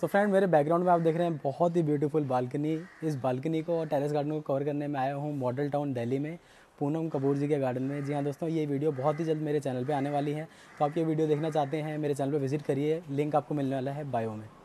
तो फ्रेंड मेरे बैकग्राउंड में आप देख रहे हैं बहुत ही ब्यूटीफुल बालकनी इस बालकनी को और टेरेस गार्डन को कवर करने में आया हूँ मॉडल टाउन दिल्ली में पूनम कपूर जी के गार्डन में जी हाँ दोस्तों ये वीडियो बहुत ही जल्द मेरे चैनल पे आने वाली है तो आप ये वीडियो देखना चाहते हैं मेरे चैनल पे विजिट करिए लिंक आपको मिलने वाला है बायो में